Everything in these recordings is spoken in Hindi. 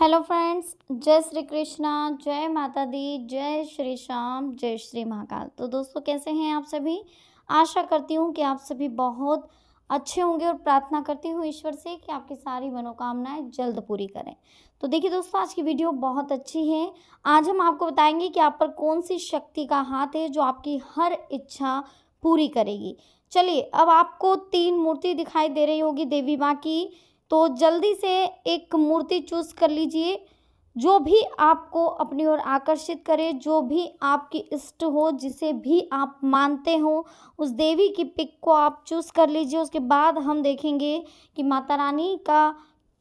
हेलो फ्रेंड्स जय श्री कृष्णा जय माता दी जय श्री श्याम जय श्री महाकाल तो दोस्तों कैसे हैं आप सभी आशा करती हूँ कि आप सभी बहुत अच्छे होंगे और प्रार्थना करती हूँ ईश्वर से कि आपकी सारी मनोकामनाएं जल्द पूरी करें तो देखिए दोस्तों आज की वीडियो बहुत अच्छी है आज हम आपको बताएंगे कि आप पर कौन सी शक्ति का हाथ है जो आपकी हर इच्छा पूरी करेगी चलिए अब आपको तीन मूर्ति दिखाई दे रही होगी देवी माँ की तो जल्दी से एक मूर्ति चूज़ कर लीजिए जो भी आपको अपनी ओर आकर्षित करे जो भी आपकी इष्ट हो जिसे भी आप मानते हो उस देवी की पिक को आप चूज़ कर लीजिए उसके बाद हम देखेंगे कि माता रानी का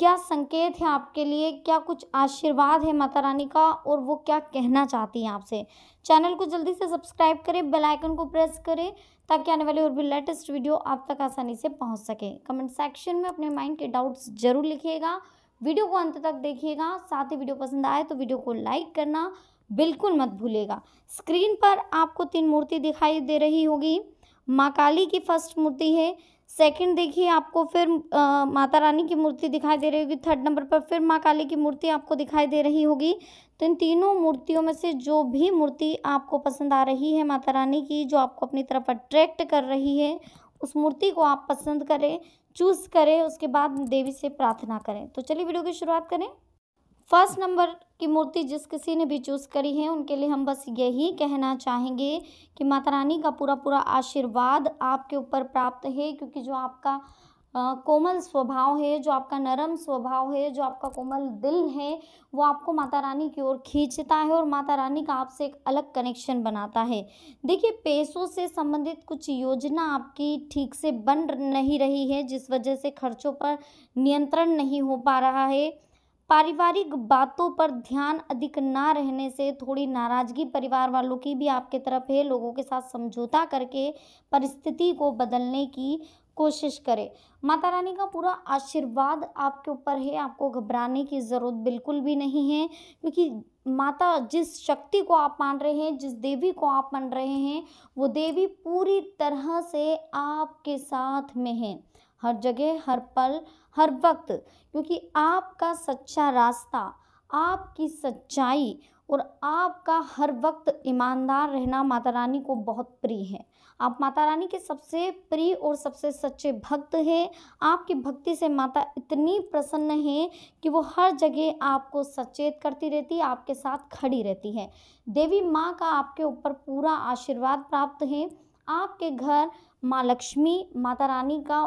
क्या संकेत है आपके लिए क्या कुछ आशीर्वाद है माता रानी का और वो क्या कहना चाहती हैं आपसे चैनल को जल्दी से सब्सक्राइब करें बेल आइकन को प्रेस करें ताकि आने वाले और भी लेटेस्ट वीडियो आप तक आसानी से पहुंच सके कमेंट सेक्शन में अपने माइंड के डाउट्स जरूर लिखिएगा वीडियो को अंत तक देखिएगा साथ ही वीडियो पसंद आए तो वीडियो को लाइक करना बिल्कुल मत भूलेगा स्क्रीन पर आपको तीन मूर्ति दिखाई दे रही होगी माँ काली की फर्स्ट मूर्ति है सेकंड देखिए आपको फिर आ, माता रानी की मूर्ति दिखाई दे रही होगी थर्ड नंबर पर फिर माँ काली की मूर्ति आपको दिखाई दे रही होगी तो इन तीनों मूर्तियों में से जो भी मूर्ति आपको पसंद आ रही है माता रानी की जो आपको अपनी तरफ अट्रैक्ट कर रही है उस मूर्ति को आप पसंद करें चूज़ करें उसके बाद देवी से प्रार्थना करें तो चलिए वीडियो की शुरुआत करें फर्स्ट नंबर की मूर्ति जिस किसी ने भी चूज़ करी है उनके लिए हम बस यही कहना चाहेंगे कि माता रानी का पूरा पूरा आशीर्वाद आपके ऊपर प्राप्त है क्योंकि जो आपका आ, कोमल स्वभाव है जो आपका नरम स्वभाव है जो आपका कोमल दिल है वो आपको माता रानी की ओर खींचता है और माता रानी का आपसे एक अलग कनेक्शन बनाता है देखिए पैसों से संबंधित कुछ योजना आपकी ठीक से बन नहीं रही है जिस वजह से खर्चों पर नियंत्रण नहीं हो पा रहा है पारिवारिक बातों पर ध्यान अधिक ना रहने से थोड़ी नाराज़गी परिवार वालों की भी आपके तरफ है लोगों के साथ समझौता करके परिस्थिति को बदलने की कोशिश करें माता रानी का पूरा आशीर्वाद आपके ऊपर है आपको घबराने की ज़रूरत बिल्कुल भी नहीं है क्योंकि माता जिस शक्ति को आप मान रहे हैं जिस देवी को आप मान रहे हैं वो देवी पूरी तरह से आपके साथ में है हर जगह हर पल हर वक्त क्योंकि आपका सच्चा रास्ता आपकी सच्चाई और आपका हर वक्त ईमानदार रहना माता रानी को बहुत प्रिय है आप माता रानी के सबसे प्रिय और सबसे सच्चे भक्त हैं आपकी भक्ति से माता इतनी प्रसन्न है कि वो हर जगह आपको सचेत करती रहती है आपके साथ खड़ी रहती है देवी माँ का आपके ऊपर पूरा आशीर्वाद प्राप्त है आपके घर माँ लक्ष्मी माता रानी का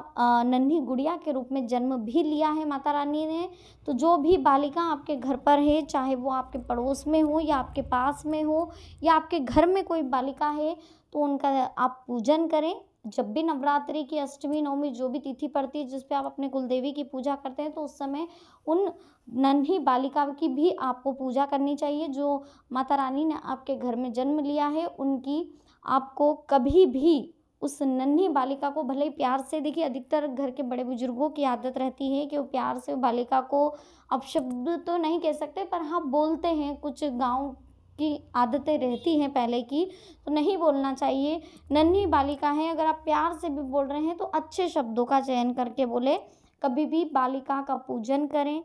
नन्ही गुड़िया के रूप में जन्म भी लिया है माता रानी ने तो जो भी बालिका आपके घर पर है चाहे वो आपके पड़ोस में हो या आपके पास में हो या आपके घर में कोई बालिका है तो उनका आप पूजन करें जब भी नवरात्रि की अष्टमी नवमी जो भी तिथि पड़ती है जिसपे आप अपने कुलदेवी की पूजा करते हैं तो उस समय उन नन्ही बालिका की भी आपको पूजा करनी चाहिए जो माता रानी ने आपके घर में जन्म लिया है उनकी आपको कभी भी उस नन्ही बालिका को भले ही प्यार से देखिए अधिकतर घर के बड़े बुजुर्गों की आदत रहती है कि वो प्यार से बालिका को अपशब्द तो नहीं कह सकते पर हाँ बोलते हैं कुछ गाँव की आदतें रहती हैं पहले की तो नहीं बोलना चाहिए नन्ही बालिका है अगर आप प्यार से भी बोल रहे हैं तो अच्छे शब्दों का चयन करके बोले कभी भी बालिका का पूजन करें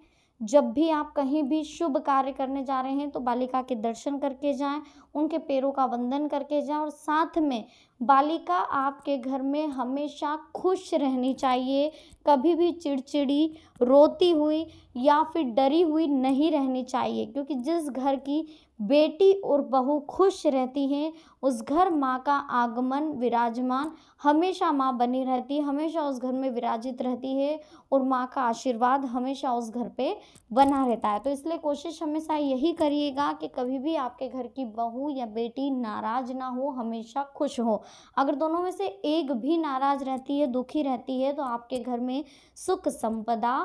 जब भी आप कहीं भी शुभ कार्य करने जा रहे हैं तो बालिका के दर्शन करके जाएं उनके पैरों का वंदन करके जाएं और साथ में बालिका आपके घर में हमेशा खुश रहनी चाहिए कभी भी चिड़चिड़ी रोती हुई या फिर डरी हुई नहीं रहनी चाहिए क्योंकि जिस घर की बेटी और बहू खुश रहती हैं उस घर माँ का आगमन विराजमान हमेशा माँ बनी रहती है हमेशा उस घर में विराजित रहती है और माँ का आशीर्वाद हमेशा उस घर पे बना रहता है तो इसलिए कोशिश हमेशा यही करिएगा कि कभी भी आपके घर की बहू बहू या बेटी नाराज ना हो हमेशा खुश हो अगर दोनों में से एक भी नाराज रहती है दुखी रहती है तो आपके घर में सुख संपदा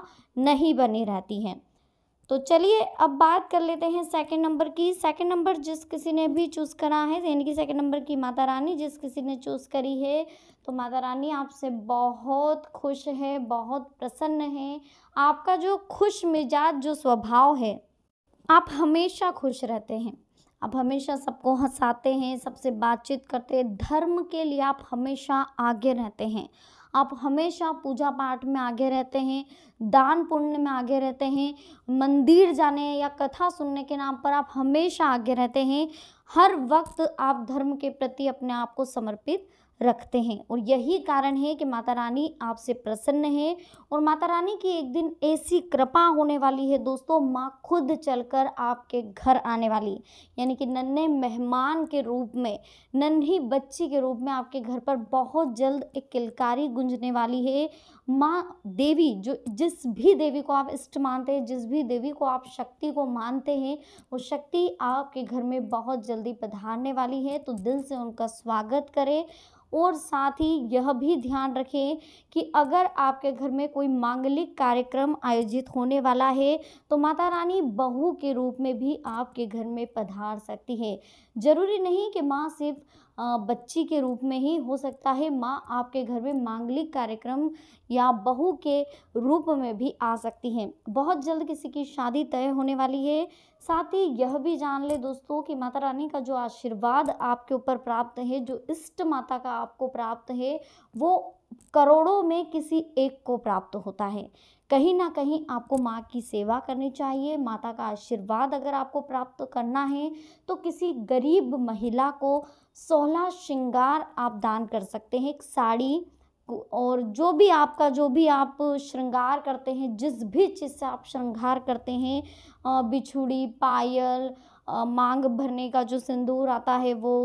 नहीं बनी रहती है तो चलिए अब बात कर लेते हैं सेकंड नंबर की सेकंड नंबर जिस किसी ने भी चूज़ करा है यानी कि सेकंड नंबर की माता रानी जिस किसी ने चूज़ करी है तो माता रानी आपसे बहुत खुश है बहुत प्रसन्न है आपका जो खुश मिजाज जो स्वभाव है आप हमेशा खुश रहते हैं आप हमेशा सबको हंसाते हैं सबसे बातचीत करते हैं धर्म के लिए आप हमेशा आगे रहते हैं आप हमेशा पूजा पाठ में आगे रहते हैं दान पुण्य में आगे रहते हैं मंदिर जाने या कथा सुनने के नाम पर आप हमेशा आगे रहते हैं हर वक्त आप धर्म के प्रति अपने आप को समर्पित रखते हैं और यही कारण है कि माता रानी आपसे प्रसन्न है और माता रानी की एक दिन ऐसी कृपा होने वाली है दोस्तों माँ खुद चलकर आपके घर आने वाली यानी कि नन्हे मेहमान के रूप में नन्ही बच्ची के रूप में आपके घर पर बहुत जल्द एक किलकारी गुंजने वाली है माँ देवी जो जिस भी देवी को आप इष्ट मानते हैं जिस भी देवी को आप शक्ति को मानते हैं वो शक्ति आपके घर में बहुत जल्दी पधारने वाली है तो दिल से उनका स्वागत करें और साथ ही यह भी ध्यान रखें कि अगर आपके घर में कोई मांगलिक कार्यक्रम आयोजित होने वाला है तो माता रानी बहू के रूप में भी आपके घर में पधार सकती है ज़रूरी नहीं कि माँ सिर्फ बच्ची के रूप में ही हो सकता है माँ आपके घर में मांगलिक कार्यक्रम या बहू के रूप में भी आ सकती हैं बहुत जल्द किसी की शादी तय होने वाली है साथ ही यह भी जान ले दोस्तों कि माता रानी का जो आशीर्वाद आपके ऊपर प्राप्त है जो इष्ट माता का आपको प्राप्त है वो करोड़ों में किसी एक को प्राप्त होता है कहीं ना कहीं आपको माँ की सेवा करनी चाहिए माता का आशीर्वाद अगर आपको प्राप्त करना है तो किसी गरीब महिला को सोलह श्रृंगार आप दान कर सकते हैं एक साड़ी और जो भी आपका जो भी आप श्रृंगार करते हैं जिस भी चीज़ से आप श्रृंगार करते हैं बिछुड़ी पायल मांग भरने का जो सिंदूर आता है वो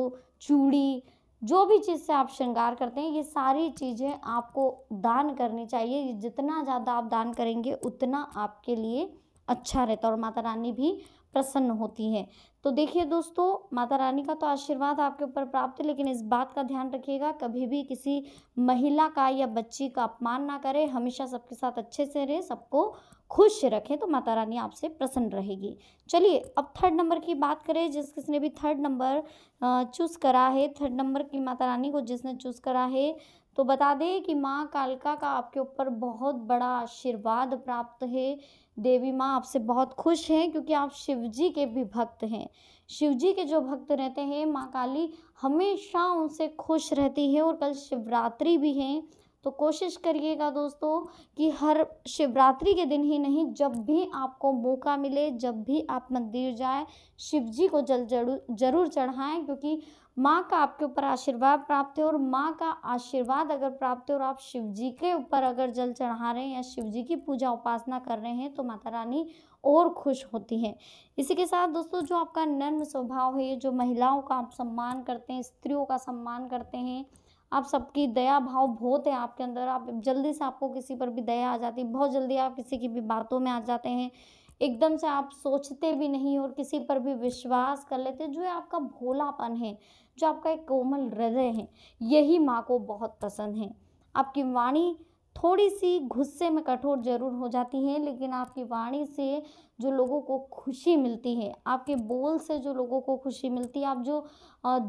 चूड़ी जो भी चीज़ से आप श्रृंगार करते हैं ये सारी चीज़ें आपको दान करनी चाहिए जितना ज़्यादा आप दान करेंगे उतना आपके लिए अच्छा रहता है और माता रानी भी प्रसन्न होती है तो देखिए दोस्तों माता रानी का तो आशीर्वाद आपके ऊपर प्राप्त है लेकिन इस बात का ध्यान रखिएगा कभी भी किसी महिला का या बच्ची का अपमान ना करें हमेशा सबके साथ अच्छे से रहे सबको खुश रखें तो माता रानी आपसे प्रसन्न रहेगी चलिए अब थर्ड नंबर की बात करें जिस किसने भी थर्ड नंबर चूज़ करा है थर्ड नंबर की माता रानी को जिसने चूज़ करा है तो बता दें कि माँ कालका का आपके ऊपर बहुत बड़ा आशीर्वाद प्राप्त है देवी माँ आपसे बहुत खुश हैं क्योंकि आप शिव जी के भी भक्त हैं शिव जी के जो भक्त रहते हैं माँ काली हमेशा उनसे खुश रहती है और कल शिवरात्रि भी है तो कोशिश करिएगा दोस्तों कि हर शिवरात्रि के दिन ही नहीं जब भी आपको मौका मिले जब भी आप मंदिर जाए शिव जी को जल जरूर जरूर चढ़ाएं क्योंकि माँ का आपके ऊपर आशीर्वाद प्राप्त है और माँ का आशीर्वाद अगर प्राप्त है और आप शिव जी के ऊपर अगर जल चढ़ा रहे हैं या शिव जी की पूजा उपासना कर रहे हैं तो माता रानी और खुश होती है इसी के साथ दोस्तों जो आपका नर्म स्वभाव है जो महिलाओं का आप सम्मान करते हैं स्त्रियों का सम्मान करते हैं आप सबकी दया भाव बहुत है आपके अंदर आप जल्दी से आपको किसी पर भी दया आ जाती है बहुत जल्दी आप किसी की भी बातों में आ जाते हैं एकदम से आप सोचते भी नहीं और किसी पर भी विश्वास कर लेते जो आपका भोलापन है जो आपका एक कोमल हृदय है यही माँ को बहुत पसंद है आपकी वाणी थोड़ी सी गुस्से में कठोर जरूर हो जाती हैं लेकिन आपकी वाणी से जो लोगों को खुशी मिलती है आपके बोल से जो लोगों को खुशी मिलती है आप जो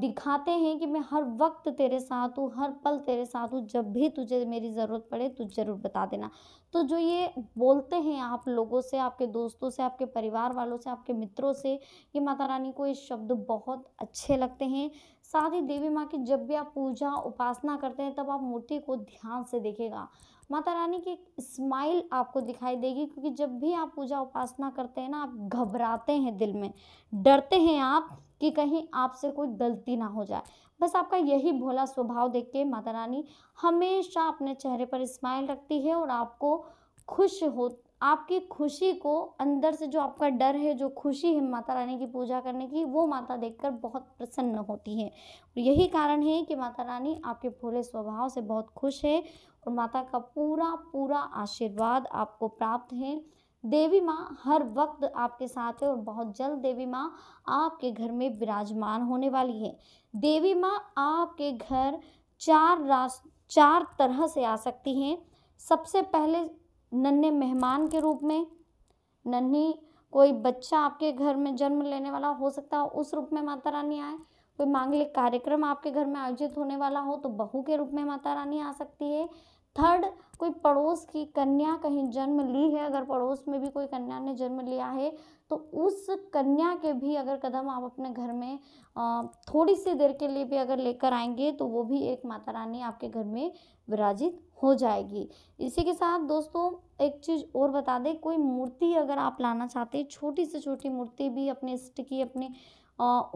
दिखाते हैं कि मैं हर वक्त तेरे साथ हूँ हर पल तेरे साथ हूँ जब भी तुझे मेरी ज़रूरत पड़े तो ज़रूर बता देना तो जो ये बोलते हैं आप लोगों से आपके दोस्तों से आपके परिवार वालों से आपके मित्रों से ये माता रानी को ये शब्द बहुत अच्छे लगते हैं साथ ही देवी माँ की जब भी आप पूजा उपासना करते हैं तब आप मूर्ति को ध्यान से देखेगा माता रानी की एक स्माइल आपको दिखाई देगी क्योंकि जब भी आप पूजा उपासना करते हैं ना आप घबराते हैं दिल में डरते हैं आप कि कहीं आपसे कोई गलती ना हो जाए बस आपका यही भोला स्वभाव देख के माता रानी हमेशा अपने चेहरे पर स्माइल रखती है और आपको खुश हो आपकी खुशी को अंदर से जो आपका डर है जो खुशी है माता रानी की पूजा करने की वो माता देखकर बहुत प्रसन्न होती है यही कारण है कि माता रानी आपके भोले स्वभाव से बहुत खुश है और माता का पूरा पूरा आशीर्वाद आपको प्राप्त है देवी माँ हर वक्त आपके साथ है और बहुत जल्द देवी माँ आपके घर में विराजमान होने वाली है देवी माँ आपके घर चार रास चार तरह से आ सकती हैं सबसे पहले नन्हे मेहमान के रूप में नन्ही कोई बच्चा आपके घर में जन्म लेने वाला हो सकता हो उस रूप में माता रानी आए कोई मांगलिक कार्यक्रम आपके घर में आयोजित होने वाला हो तो बहू के रूप में माता रानी आ सकती है थर्ड कोई पड़ोस की कन्या कहीं जन्म ली है अगर पड़ोस में भी कोई कन्या ने जन्म लिया है तो उस कन्या के भी अगर कदम आप अपने घर में थोड़ी सी देर के लिए भी अगर लेकर आएंगे तो वो भी एक माता रानी आपके घर में विराजित हो जाएगी इसी के साथ दोस्तों एक चीज़ और बता दें कोई मूर्ति अगर आप लाना चाहते हैं छोटी से छोटी मूर्ति भी अपने इष्ट की अपने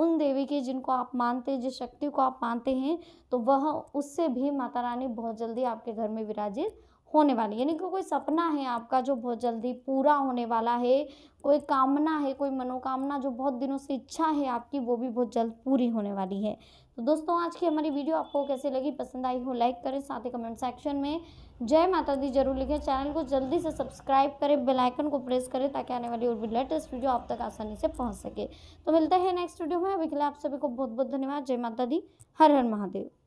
उन देवी के जिनको आप मानते हैं जिस शक्ति को आप मानते हैं तो वह उससे भी माता रानी बहुत जल्दी आपके घर में विराजित होने वाली यानी कि कोई सपना है आपका जो बहुत जल्दी पूरा होने वाला है कोई कामना है कोई मनोकामना जो बहुत दिनों से इच्छा है आपकी वो भी बहुत जल्द पूरी होने वाली है तो दोस्तों आज की हमारी वीडियो आपको कैसे लगी पसंद आई हो लाइक करें साथ ही कमेंट सेक्शन में जय माता दी जरूर लिखें चैनल को जल्दी से सब्सक्राइब करें बेल आइकन को प्रेस करें ताकि आने वाली और भी लेटेस्ट वीडियो आप तक आसानी से पहुंच सके तो मिलते हैं नेक्स्ट वीडियो में अभी के लिए आप सभी को बहुत बहुत धन्यवाद जय माता दी हर हर महादेव